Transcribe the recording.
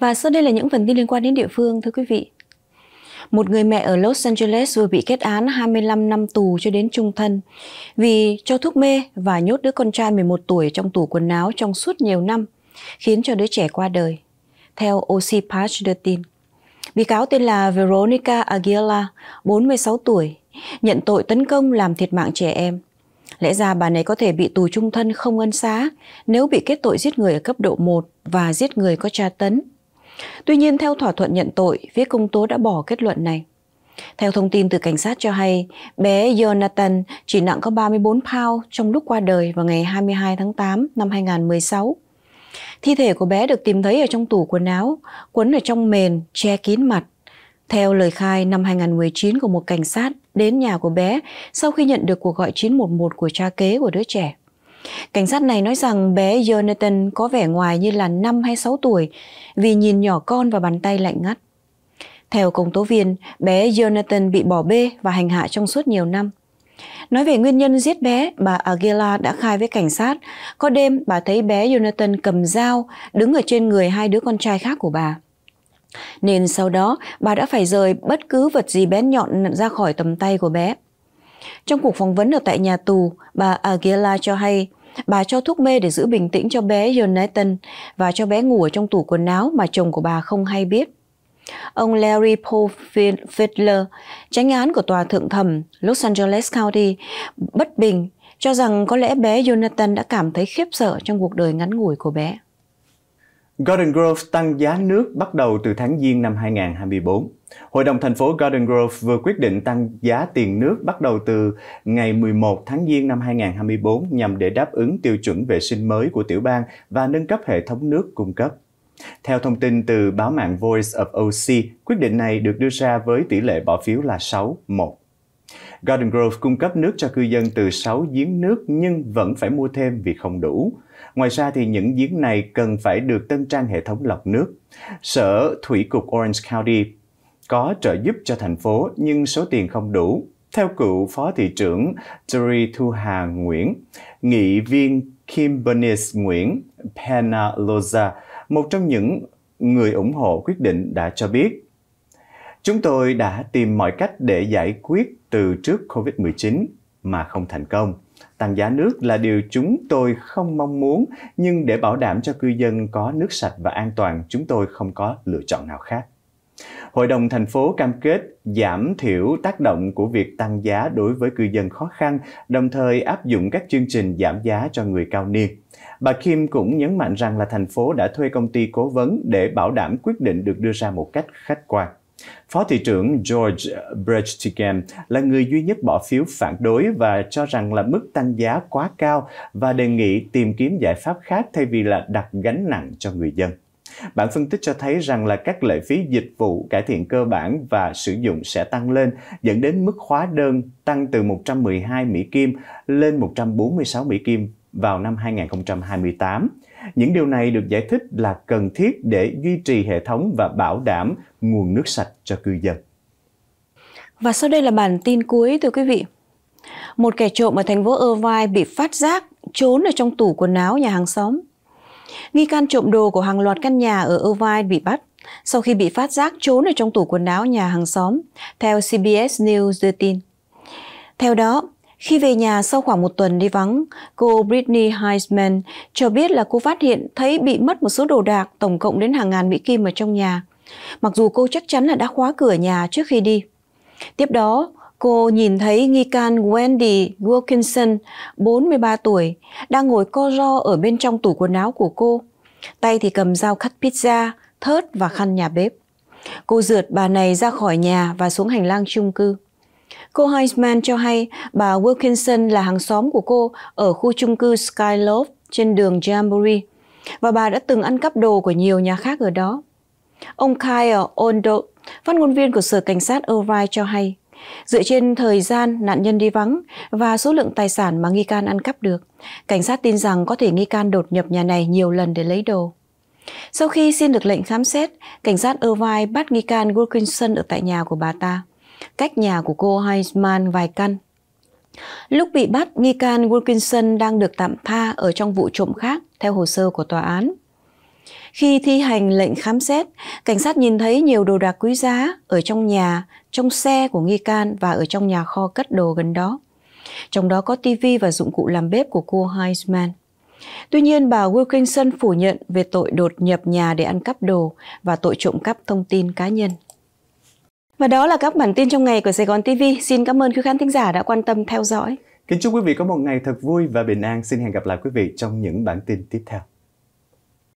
Và sau đây là những phần tin liên quan đến địa phương, thưa quý vị. Một người mẹ ở Los Angeles vừa bị kết án 25 năm tù cho đến trung thân vì cho thuốc mê và nhốt đứa con trai 11 tuổi trong tủ quần áo trong suốt nhiều năm, khiến cho đứa trẻ qua đời. Theo OC Patch đưa tin, bị cáo tên là Veronica Aguilera, 46 tuổi, nhận tội tấn công làm thiệt mạng trẻ em. Lẽ ra bà này có thể bị tù trung thân không ân xá nếu bị kết tội giết người ở cấp độ 1 và giết người có tra tấn Tuy nhiên, theo thỏa thuận nhận tội, phía công tố đã bỏ kết luận này. Theo thông tin từ cảnh sát cho hay, bé Jonathan chỉ nặng có 34 pound trong lúc qua đời vào ngày 22 tháng 8 năm 2016. Thi thể của bé được tìm thấy ở trong tủ quần áo, quấn ở trong mền, che kín mặt. Theo lời khai năm 2019 của một cảnh sát đến nhà của bé sau khi nhận được cuộc gọi 911 của cha kế của đứa trẻ. Cảnh sát này nói rằng bé Jonathan có vẻ ngoài như là 5 hay 6 tuổi vì nhìn nhỏ con và bàn tay lạnh ngắt. Theo công tố viên, bé Jonathan bị bỏ bê và hành hạ trong suốt nhiều năm. Nói về nguyên nhân giết bé, bà Aguila đã khai với cảnh sát. Có đêm bà thấy bé Jonathan cầm dao đứng ở trên người hai đứa con trai khác của bà. Nên sau đó bà đã phải rời bất cứ vật gì bén nhọn ra khỏi tầm tay của bé. Trong cuộc phỏng vấn ở tại nhà tù, bà Aguilera cho hay bà cho thuốc mê để giữ bình tĩnh cho bé Jonathan và cho bé ngủ ở trong tủ quần áo mà chồng của bà không hay biết. Ông Larry Paul Fiedler, tránh án của Tòa Thượng Thẩm Los Angeles County, bất bình cho rằng có lẽ bé Jonathan đã cảm thấy khiếp sợ trong cuộc đời ngắn ngủi của bé. Garden Grove tăng giá nước bắt đầu từ tháng Giêng năm 2024. Hội đồng thành phố Garden Grove vừa quyết định tăng giá tiền nước bắt đầu từ ngày 11 tháng Giêng năm 2024 nhằm để đáp ứng tiêu chuẩn vệ sinh mới của tiểu bang và nâng cấp hệ thống nước cung cấp. Theo thông tin từ báo mạng Voice of OC, quyết định này được đưa ra với tỷ lệ bỏ phiếu là 6-1. Garden Grove cung cấp nước cho cư dân từ 6 giếng nước nhưng vẫn phải mua thêm vì không đủ. Ngoài ra thì những giếng này cần phải được tân trang hệ thống lọc nước. Sở Thủy cục Orange County có trợ giúp cho thành phố nhưng số tiền không đủ. Theo cựu Phó Thị trưởng Terry Thu Hà Nguyễn, nghị viên Kim Bernice Nguyễn Penaloza, một trong những người ủng hộ quyết định đã cho biết Chúng tôi đã tìm mọi cách để giải quyết từ trước COVID-19 mà không thành công. Tăng giá nước là điều chúng tôi không mong muốn, nhưng để bảo đảm cho cư dân có nước sạch và an toàn, chúng tôi không có lựa chọn nào khác. Hội đồng thành phố cam kết giảm thiểu tác động của việc tăng giá đối với cư dân khó khăn, đồng thời áp dụng các chương trình giảm giá cho người cao niên. Bà Kim cũng nhấn mạnh rằng là thành phố đã thuê công ty cố vấn để bảo đảm quyết định được đưa ra một cách khách quan. Phó Thị trưởng George Brechtigan là người duy nhất bỏ phiếu phản đối và cho rằng là mức tăng giá quá cao và đề nghị tìm kiếm giải pháp khác thay vì là đặt gánh nặng cho người dân. Bản phân tích cho thấy rằng là các lệ phí dịch vụ cải thiện cơ bản và sử dụng sẽ tăng lên, dẫn đến mức hóa đơn tăng từ 112 Mỹ Kim lên 146 Mỹ Kim vào năm 2028 những điều này được giải thích là cần thiết để duy trì hệ thống và bảo đảm nguồn nước sạch cho cư dân. Và sau đây là bản tin cuối thưa quý vị. Một kẻ trộm ở thành phố Irvine bị phát giác trốn ở trong tủ quần áo nhà hàng xóm. Nghi can trộm đồ của hàng loạt căn nhà ở Irvine bị bắt sau khi bị phát giác trốn ở trong tủ quần áo nhà hàng xóm, theo CBS News đưa tin. Theo đó, khi về nhà sau khoảng một tuần đi vắng, cô Britney Heisman cho biết là cô phát hiện thấy bị mất một số đồ đạc tổng cộng đến hàng ngàn Mỹ Kim ở trong nhà. Mặc dù cô chắc chắn là đã khóa cửa nhà trước khi đi. Tiếp đó, cô nhìn thấy nghi can Wendy Wilkinson, 43 tuổi, đang ngồi co ro ở bên trong tủ quần áo của cô. Tay thì cầm dao cắt pizza, thớt và khăn nhà bếp. Cô rượt bà này ra khỏi nhà và xuống hành lang chung cư. Cô Heisman cho hay bà Wilkinson là hàng xóm của cô ở khu chung cư Skyloft trên đường Jamboree và bà đã từng ăn cắp đồ của nhiều nhà khác ở đó. Ông Kyle Ondo, phát ngôn viên của Sở Cảnh sát Irvine cho hay, dựa trên thời gian nạn nhân đi vắng và số lượng tài sản mà nghi can ăn cắp được, cảnh sát tin rằng có thể nghi can đột nhập nhà này nhiều lần để lấy đồ. Sau khi xin được lệnh khám xét, cảnh sát Irvine bắt nghi can Wilkinson ở tại nhà của bà ta cách nhà của cô Heisman vài căn. Lúc bị bắt, nghi can Wilkinson đang được tạm tha ở trong vụ trộm khác theo hồ sơ của tòa án. Khi thi hành lệnh khám xét, cảnh sát nhìn thấy nhiều đồ đạc quý giá ở trong nhà, trong xe của nghi can và ở trong nhà kho cất đồ gần đó. Trong đó có TV và dụng cụ làm bếp của cô Heisman. Tuy nhiên, bà Wilkinson phủ nhận về tội đột nhập nhà để ăn cắp đồ và tội trộm cắp thông tin cá nhân. Và đó là các bản tin trong ngày của Sài Gòn TV. Xin cảm ơn quý khán thính giả đã quan tâm theo dõi. Kính chúc quý vị có một ngày thật vui và bình an. Xin hẹn gặp lại quý vị trong những bản tin tiếp theo.